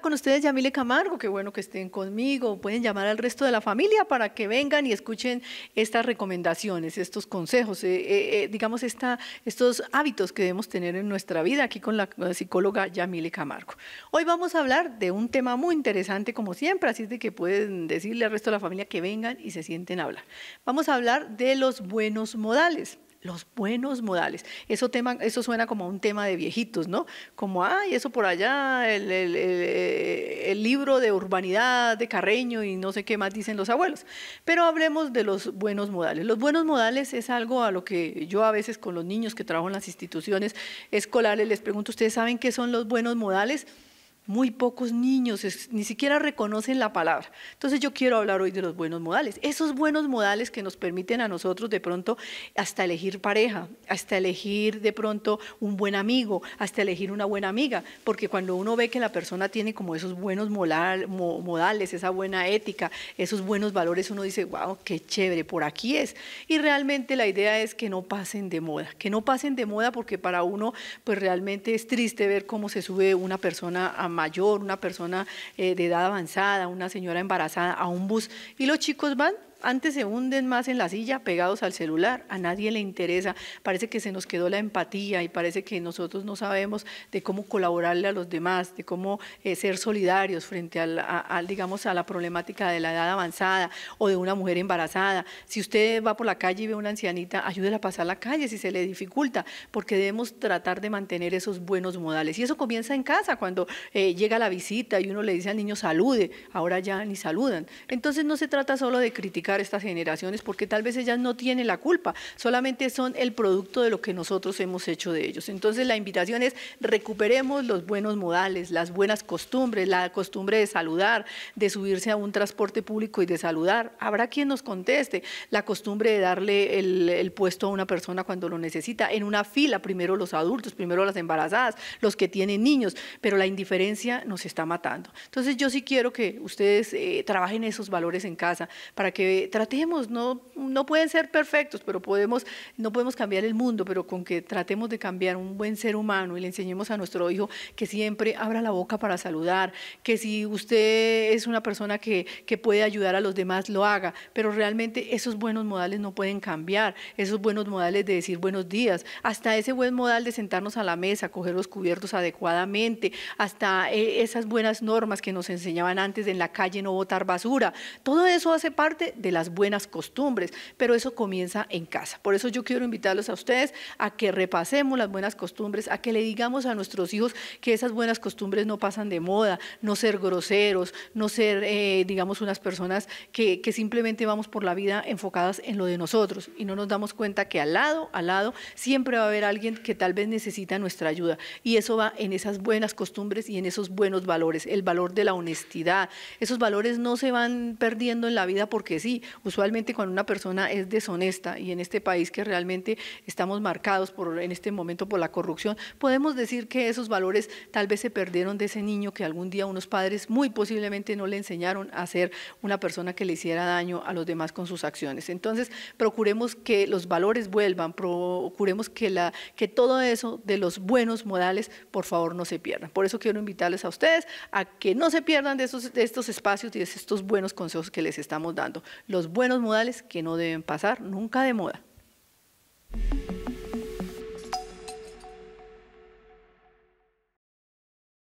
con ustedes Yamile Camargo, qué bueno que estén conmigo. Pueden llamar al resto de la familia para que vengan y escuchen estas recomendaciones, estos consejos, eh, eh, eh, digamos estos hábitos que debemos tener en nuestra vida aquí con la, psicóloga Yamile Camargo. Hoy vamos a hablar de un tema muy interesante como siempre, así es de que pueden decirle al resto de la familia que vengan y se sienten a hablar. Vamos a hablar de los buenos modales los buenos modales. Eso, tema, eso suena como un tema de viejitos, ¿no? Como, ay, eso por allá, el, eh, el, libro de urbanidad de Carreño y no sé qué más dicen los abuelos. Pero hablemos de los buenos modales. Los buenos modales es algo a lo que yo a veces con los niños que trabajo en las instituciones escolares les pregunto, ¿ustedes saben qué son los buenos modales? Muy pocos niños ni siquiera reconocen la palabra. Entonces yo quiero hablar hoy de los buenos modales. Esos buenos modales que nos permiten a nosotros de pronto hasta elegir pareja, hasta elegir de pronto un buen amigo, hasta elegir una buena amiga. Porque cuando uno ve que la persona tiene como esos buenos modales, esa buena ética, esos buenos valores, uno dice, wow, qué chévere, por aquí es. Y realmente la idea es que no pasen de moda, que no pasen de moda porque para uno pues realmente es triste ver cómo se sube una persona a mayor, una persona eh, de edad avanzada, una señora embarazada a un bus y los chicos van antes se hunden más en la silla pegados al celular, a nadie le interesa, parece que se nos quedó la empatía y parece que nosotros no sabemos de cómo colaborarle a los demás, de cómo eh, ser solidarios frente a, digamos, a la problemática de la edad avanzada o de una mujer embarazada. Si usted va por la calle y ve a una ancianita, ayúdela a pasar la calle si se le dificulta, porque debemos tratar de mantener esos buenos modales. Y eso comienza en casa, cuando eh, llega la visita y uno le dice al niño salude, ahora ya ni saludan. Entonces no se trata solo de criticar, estas generaciones porque tal vez ellas no tienen la culpa, solamente son el producto de lo que nosotros hemos hecho de ellos. Entonces la invitación es recuperemos los buenos modales, las buenas costumbres, la costumbre de saludar, de subirse a un transporte público y de saludar. Habrá quien nos conteste, la costumbre de darle el, puesto a una persona cuando lo necesita, en una fila, primero los adultos, primero las embarazadas, los que tienen niños, pero la indiferencia nos está matando. Entonces yo sí quiero que ustedes eh, trabajen esos valores en casa para que tratemos, no, no pueden ser perfectos, pero podemos, no podemos cambiar el mundo, pero con que tratemos de cambiar un buen ser humano y le enseñemos a nuestro hijo que siempre abra la boca para saludar, que si usted es una persona que, que puede ayudar a los demás, lo haga, pero realmente esos buenos modales no pueden cambiar, esos buenos modales de decir buenos días, hasta ese buen modal de sentarnos a la mesa, coger los cubiertos adecuadamente, hasta eh, esas buenas normas que nos enseñaban antes en la calle no botar basura, todo eso hace parte de las buenas costumbres, pero eso comienza en casa. Por eso yo quiero invitarlos a ustedes a que repasemos las buenas costumbres, a que le digamos a nuestros hijos que esas buenas costumbres no pasan de moda, no ser groseros, no ser, eh, digamos, unas personas que simplemente vamos por la vida enfocadas en lo de nosotros y no nos damos cuenta que al lado, al lado, siempre va a haber alguien que tal vez necesita nuestra ayuda. Y eso va en esas buenas costumbres y en esos buenos valores, el valor de la honestidad. Esos valores no se van perdiendo en la vida porque sí, usualmente cuando una persona es deshonesta y en este país que realmente estamos marcados por, en este momento por la corrupción, podemos decir que esos valores tal vez se perdieron de ese niño que algún día unos padres muy posiblemente no le enseñaron a ser una persona que le hiciera daño a los demás con sus acciones. Entonces, procuremos que los valores vuelvan, procuremos que, la, que todo eso de los buenos modales, por favor, no se pierdan. Por eso quiero invitarles a ustedes a que no se pierdan de, de estos espacios y de estos buenos consejos que les estamos dando los buenos modales que no deben pasar nunca de moda.